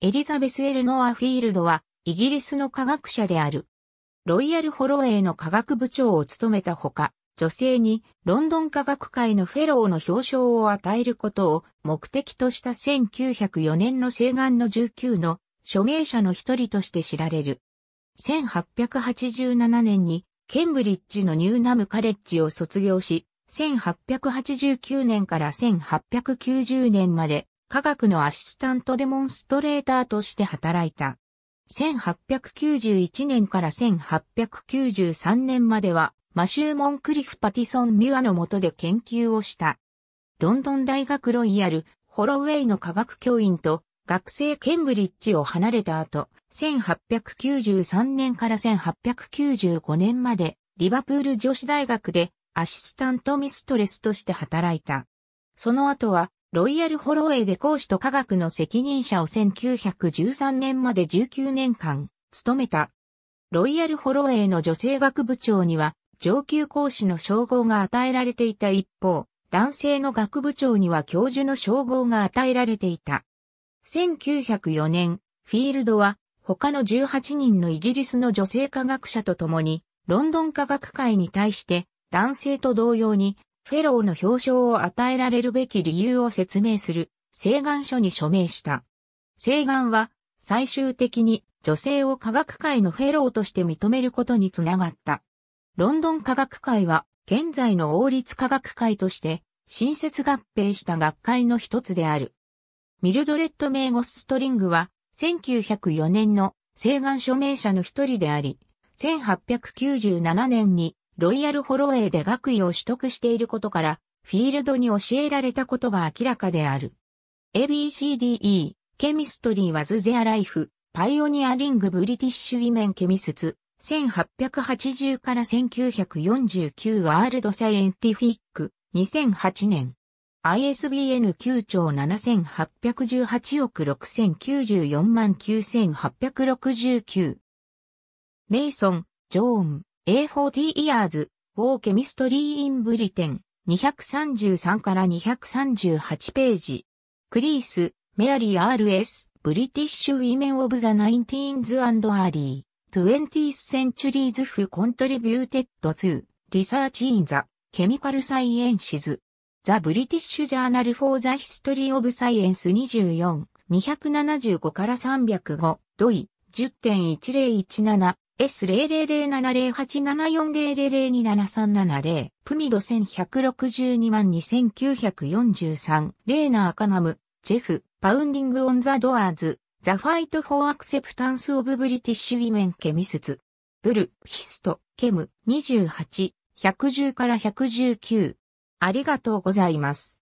エリザベス・エルノア・フィールドは、イギリスの科学者である。ロイヤル・ホロウェイの科学部長を務めたほか、女性にロンドン科学会のフェローの表彰を与えることを目的とした1904年の西岸の19の署名者の一人として知られる。1887年にケンブリッジのニューナムカレッジを卒業し、1889年から1890年まで科学のアシスタントデモンストレーターとして働いた。1891年から1893年までは、マシュー・モンクリフ・パティソン・ミュアの下で研究をした。ロンドン大学ロイヤル、ホロウェイの科学教員と学生ケンブリッジを離れた後、1893年から1895年までリバプール女子大学でアシスタントミストレスとして働いた。その後はロイヤルホロウェイで講師と科学の責任者を1913年まで19年間務めた。ロイヤルホロウェイの女性学部長には上級講師の称号が与えられていた一方、男性の学部長には教授の称号が与えられていた。1904年、フィールドは他の18人のイギリスの女性科学者と共にロンドン科学会に対して男性と同様にフェローの表彰を与えられるべき理由を説明する、請願書に署名した。請願は、最終的に女性を科学界のフェローとして認めることにつながった。ロンドン科学会は、現在の王立科学会として、新設合併した学会の一つである。ミルドレッド・メーゴス・ストリングは、1904年の請願署名者の一人であり、1897年にロイヤル・ホロウェイで学位を取得していることから、フィールドに教えられたことが明らかである。ABCDE、ケミストリー・ワズ・ゼア・ライフ、パイオニアリング・ブリティッシュ・ウィメン・ケミスツ、1880から1949ワールド・サイエンティフィック、2008年。ISBN 9兆7818億6094万9869。メイソン、ジョーン、A40 Years, War Chemistry in Britain 233から238ページ。クリース、メアリー RS、ブリティッシュ・ウィメン・オブ・ザ・ナインティーンズ・アンド・アリー、トゥエンティース・センチュリーズ・フ・コントリビューテッド・ツー、リサーチ・イン・ザ・ケミカル・サイエンシズ。ザ・ブリティッシュ・ジャーナル・フォー・ザ・ヒストリー・オブ・サイエンス24、275から305、ドイ、10.1017 s 0 0 0 7 0 8 7 4 0 0 0 2 7 3 7 0プミド1162万2943レーナーカナムジェフパウンディングオンザドアーズザファイトフォーアクセプタンスオブブリティッシュウィメンケミスツブルヒストケム28 110から119ありがとうございます。